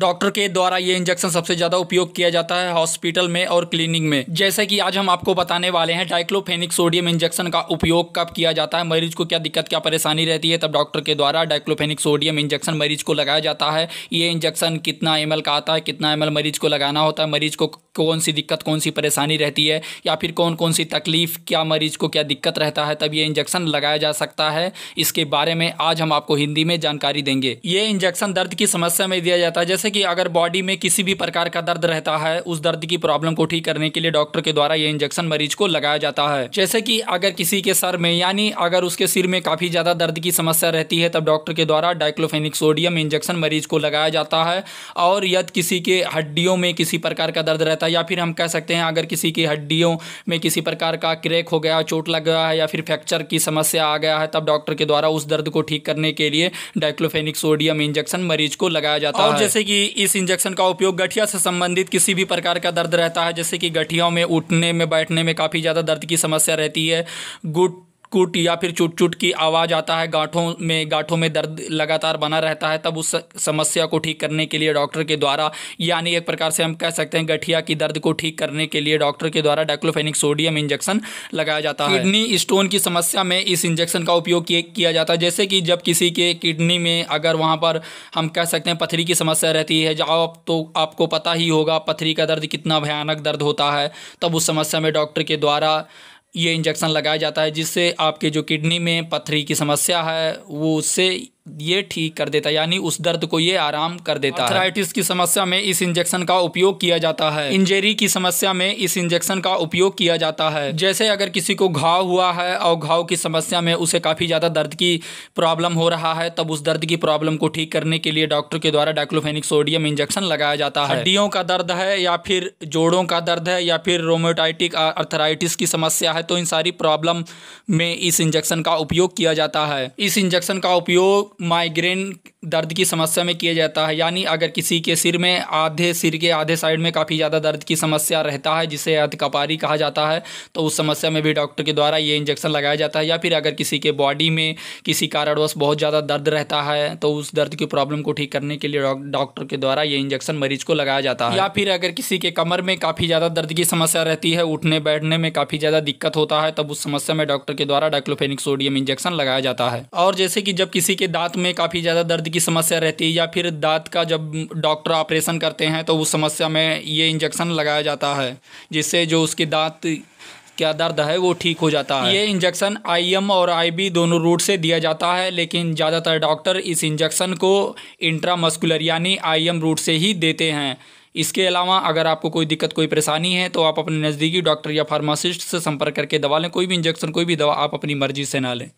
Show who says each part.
Speaker 1: doctor के द्वारा ये इंजेक्शन सबसे ज़्यादा उपयोग किया जाता है हॉस्पिटल में और क्लिनिक में जैसे कि आज हम आपको बताने वाले हैं डाइक्लोफेनिक सोडियम इंजेक्शन का उपयोग कब किया जाता है मरीज को क्या दिक्कत क्या परेशानी रहती है तब डॉक्टर के द्वारा डाइक्लोफेनिक सोडियम इंजेक्शन मरीज को लगाया जाता है ये इंजेक्शन कितना एम का आता है कितना एम मरीज को लगाना होता है मरीज को कौन सी दिक्कत कौन सी परेशानी रहती है या फिर कौन कौन सी तकलीफ़ क्या मरीज को क्या दिक्कत रहता है तब ये इंजेक्शन लगाया जा सकता है इसके बारे में आज हम आपको हिंदी में जानकारी देंगे ये इंजेक्शन दर्द की समस्या में दिया जाता है जैसे जैसे कि अगर बॉडी में किसी भी प्रकार का दर्द रहता है उस दर्द की प्रॉब्लम को ठीक करने के लिए डॉक्टर के द्वारा ये इंजेक्शन मरीज को लगाया जाता है जैसे कि अगर किसी के सर में यानी अगर उसके सिर में काफ़ी ज़्यादा दर्द की समस्या रहती है तब डॉक्टर के द्वारा डाइक्लोफेनिक सोडियम इंजेक्शन मरीज को लगाया जाता है और यदि किसी के हड्डियों में किसी प्रकार का दर्द रहता है या फिर हम कह सकते हैं अगर किसी की हड्डियों में किसी प्रकार का क्रैक हो गया चोट लग गया है या फिर फ्रैक्चर की समस्या आ गया है तब डॉक्टर के द्वारा उस दर्द को ठीक करने के लिए डाइक्लोफेनिक सोडियम इंजेक्शन मरीज को लगाया जाता है जैसे कि इस इंजेक्शन का उपयोग गठिया से संबंधित किसी भी प्रकार का दर्द रहता है जैसे कि गठियाओं में उठने में बैठने में काफ़ी ज़्यादा दर्द की समस्या रहती है गुट कूट या फिर चुट चुट की आवाज़ आता है गांठों में गांठों में दर्द लगातार बना रहता है तब उस समस्या को ठीक करने के लिए डॉक्टर के द्वारा यानी एक प्रकार से हम कह सकते हैं गठिया की दर्द को ठीक करने के लिए डॉक्टर के द्वारा डाइक्लोफेनिक सोडियम इंजेक्शन लगाया जाता है किडनी स्टोन की समस्या में इस इंजेक्शन का उपयोग किया जाता है जैसे कि जब किसी के किडनी में अगर वहाँ पर हम कह सकते हैं पथरी की समस्या रहती है जाओ आप तो आपको पता ही होगा पथरी का दर्द कितना भयानक दर्द होता है तब उस समस्या में डॉक्टर के द्वारा ये इंजेक्शन लगाया जाता है जिससे आपके जो किडनी में पथरी की समस्या है वो उससे ये ठीक कर देता है यानी उस दर्द को ये आराम कर देता है की समस्या में इस इंजेक्शन का उपयोग किया जाता है इंजरी की समस्या में इस इंजेक्शन का उपयोग किया जाता है जैसे अगर किसी को घाव हुआ है और घाव की समस्या में उसे काफ़ी ज़्यादा दर्द की प्रॉब्लम हो रहा है तब उस दर्द की प्रॉब्लम को ठीक करने के लिए डॉक्टर के द्वारा डाइक्लोफेनिक सोडियम इंजेक्शन लगाया जाता है हड्डियों का दर्द है या फिर जोड़ों का दर्द है या फिर रोमोटाइटिक अर्थराइटिस की समस्या है तो इन सारी प्रॉब्लम में इस इंजेक्शन का उपयोग किया जाता है इस इंजेक्शन का उपयोग migraine दर्द की समस्या में किया जाता है यानी अगर किसी के सिर में आधे सिर के आधे साइड में काफ़ी ज़्यादा दर्द की समस्या रहता है जिसे कपारी कहा जाता है तो उस समस्या में भी डॉक्टर के द्वारा ये इंजेक्शन लगाया जाता है या फिर अगर किसी के बॉडी में किसी कारणवश बहुत ज़्यादा दर्द रहता है तो उस दर्द की प्रॉब्लम को ठीक करने के लिए डॉक्टर के द्वारा ये इंजेक्शन मरीज को लगाया जाता है या फिर अगर किसी के कमर में काफ़ी ज़्यादा दर्द की समस्या रहती है उठने बैठने में काफ़ी ज़्यादा दिक्कत होता है तब उस समस्या में डॉक्टर के द्वारा डाइक्लोफेनिक सोडियम इंजेक्शन लगाया जाता है और जैसे कि जब किसी के दांत में काफ़ी ज़्यादा दर्द की की समस्या रहती है या फिर दांत का जब डॉक्टर ऑपरेशन करते हैं तो उस समस्या में ये इंजेक्शन लगाया जाता है जिससे जो उसके दांत क्या दर्द है वो ठीक हो जाता है ये इंजेक्शन आईएम और आईबी दोनों रूट से दिया जाता है लेकिन ज़्यादातर डॉक्टर इस इंजेक्शन को इंट्रामस्कुलर यानी आईएम रूट से ही देते हैं इसके अलावा अगर आपको कोई दिक्कत कोई परेशानी है तो आप अपने नज़दीकी डॉक्टर या फार्मासिस्ट से संपर्क करके दवा लें कोई भी इंजेक्शन कोई भी दवा आप अपनी मर्जी से ना लें